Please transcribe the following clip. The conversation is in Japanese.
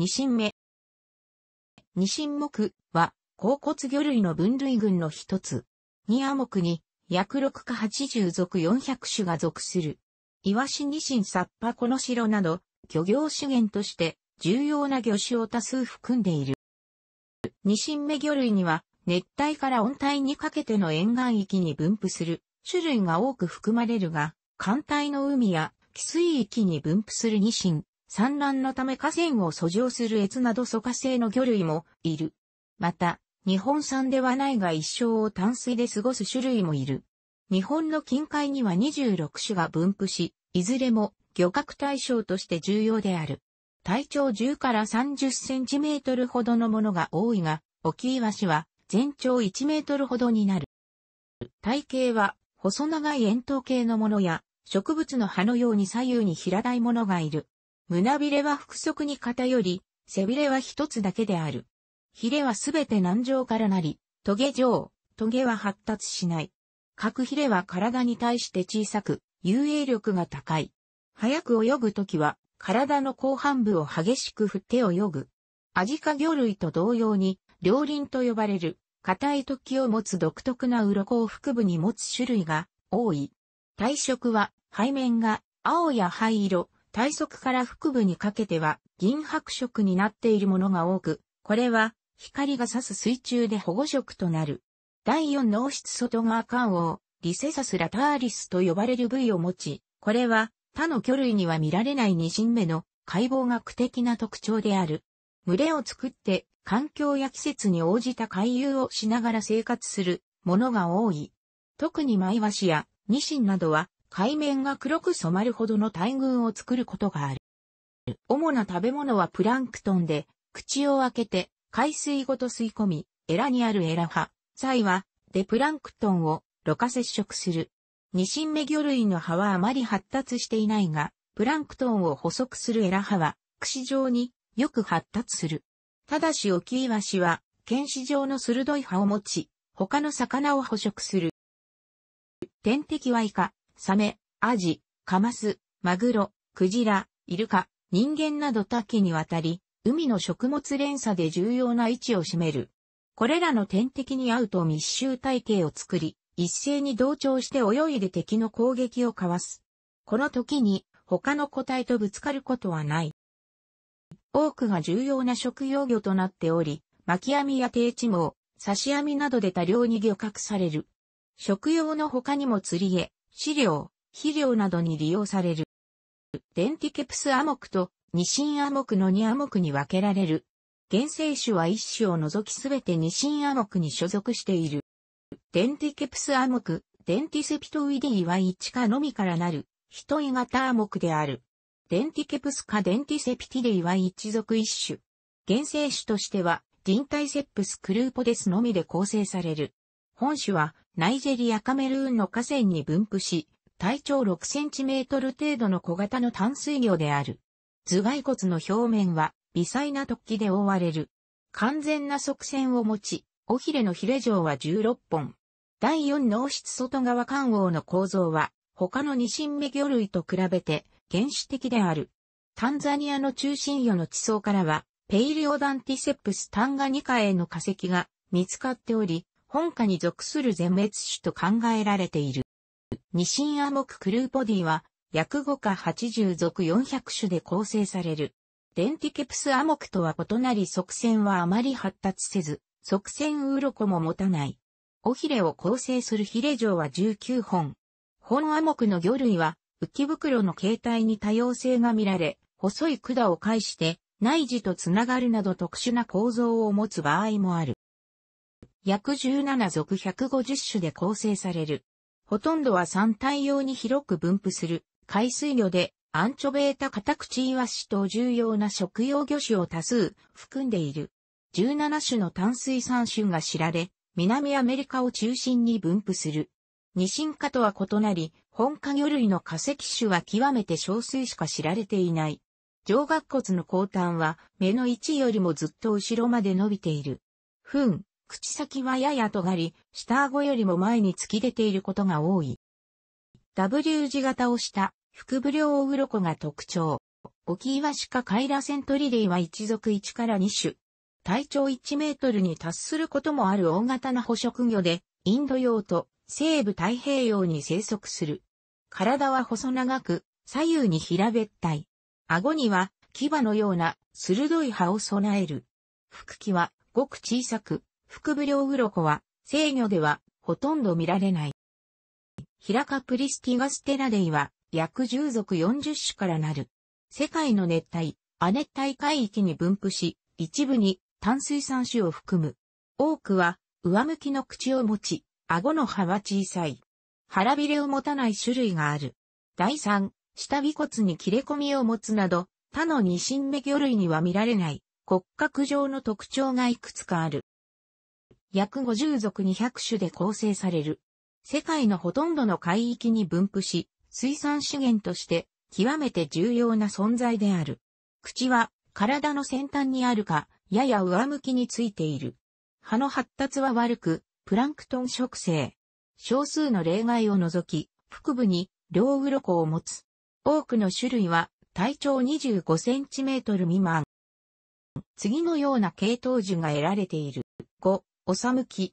二神目。二神目は、甲骨魚類の分類群の一つ。二亜目に、約6か80属400種が属する。イワシニシンサッパコノシロなど、漁業資源として重要な魚種を多数含んでいる。二神目魚類には、熱帯から温帯にかけての沿岸域に分布する種類が多く含まれるが、寒帯の海や寄水域に分布するニシン、産卵のため河川を遡上する越など疎化性の魚類もいる。また、日本産ではないが一生を淡水で過ごす種類もいる。日本の近海には26種が分布し、いずれも漁獲対象として重要である。体長10から30センチメートルほどのものが多いが、オキイワシは全長1メートルほどになる。体型は細長い円筒形のものや植物の葉のように左右に平たいものがいる。胸びれは複足に偏り、背びれは一つだけである。ヒレはすべて軟状からなり、トゲ状、トゲは発達しない。角ヒレは体に対して小さく、遊泳力が高い。早く泳ぐときは、体の後半部を激しく振って泳ぐ。アジカ魚類と同様に、両輪と呼ばれる、硬い突起を持つ独特な鱗を腹部に持つ種類が多い。体色は、背面が青や灰色、体側から腹部にかけては銀白色になっているものが多く、これは光が差す水中で保護色となる。第四脳室外側間をリセサスラターリスと呼ばれる部位を持ち、これは他の魚類には見られない二神目の解剖学的な特徴である。群れを作って環境や季節に応じた回遊をしながら生活するものが多い。特にマイワシやニシンなどは海面が黒く染まるほどの大群を作ることがある。主な食べ物はプランクトンで、口を開けて海水ごと吸い込み、エラにあるエラ派、サイは、デプランクトンをろ過接触する。ニシンメ魚類の葉はあまり発達していないが、プランクトンを捕捉するエラ派は、串状によく発達する。ただしオキイワシは、剣歯状の鋭い葉を持ち、他の魚を捕食する。天敵はイカ、サメ、アジ、カマス、マグロ、クジラ、イルカ、人間など多岐にわたり、海の食物連鎖で重要な位置を占める。これらの天敵に合うと密集体系を作り、一斉に同調して泳いで敵の攻撃をかわす。この時に他の個体とぶつかることはない。多くが重要な食用魚となっており、巻き網や低地網、刺し網などで多量に漁獲される。食用の他にも釣りへ、飼料、肥料などに利用される。デンティケプスアモクとニシンアモクの2アモクに分けられる。原生種は1種を除きすべてニシンアモクに所属している。デンティケプスアモク、デンティセピトウィディは1かのみからなる、一胃型アモクである。デンティケプスかデンティセピティディは一属一種。原生種としては、人体セップスクルーポデスのみで構成される。本種は、ナイジェリアカメルーンの河川に分布し、体長6センチメートル程度の小型の淡水魚である。頭蓋骨の表面は微細な突起で覆われる。完全な側線を持ち、尾ひれのひれ状は16本。第4脳室外側肝王の構造は、他のニシンメ魚類と比べて原始的である。タンザニアの中心魚の地層からは、ペイリオダンティセプスタンガニカへの化石が見つかっており、本家に属する全滅種と考えられている。ニシンアモククルーポディは、約5か80属400種で構成される。デンティケプスアモクとは異なり側線はあまり発達せず、側線ウロコも持たない。尾ひれを構成するヒレ状は19本。本アモクの魚類は、浮き袋の形態に多様性が見られ、細い管を介して、内耳とつながるなど特殊な構造を持つ場合もある。約17属150種で構成される。ほとんどは三体用に広く分布する海水魚で、アンチョベータカタクチイワシ等重要な食用魚種を多数含んでいる。17種の淡水産種が知られ、南アメリカを中心に分布する。二進化とは異なり、本科魚類の化石種は極めて少数しか知られていない。上顎骨の後端は目の位置よりもずっと後ろまで伸びている。糞、口先はやや尖り、下顎よりも前に突き出ていることが多い。W 字型をした腹部両鱗が特徴。オキイワシカカイラセントリデーは一族1から2種。体長1メートルに達することもある大型な捕食魚で、インド洋と西部太平洋に生息する。体は細長く、左右に平べったい。顎には牙のような鋭い歯を備える。腹器はごく小さく、腹部両鱗は、制御では、ほとんど見られない。ヒラカプリスティガステラデイは、約10属40種からなる。世界の熱帯、亜熱帯海域に分布し、一部に淡水産種を含む。多くは、上向きの口を持ち、顎の葉は小さい。腹びれを持たない種類がある。第三、下尾骨に切れ込みを持つなど、他の二神目魚類には見られない骨格上の特徴がいくつかある。約50属200種で構成される。世界のほとんどの海域に分布し、水産資源として極めて重要な存在である。口は体の先端にあるか、やや上向きについている。歯の発達は悪く、プランクトン植生。少数の例外を除き、腹部に両鱗を持つ。多くの種類は体長2 5トル未満。次のような系統樹が得られている。5、おさむき。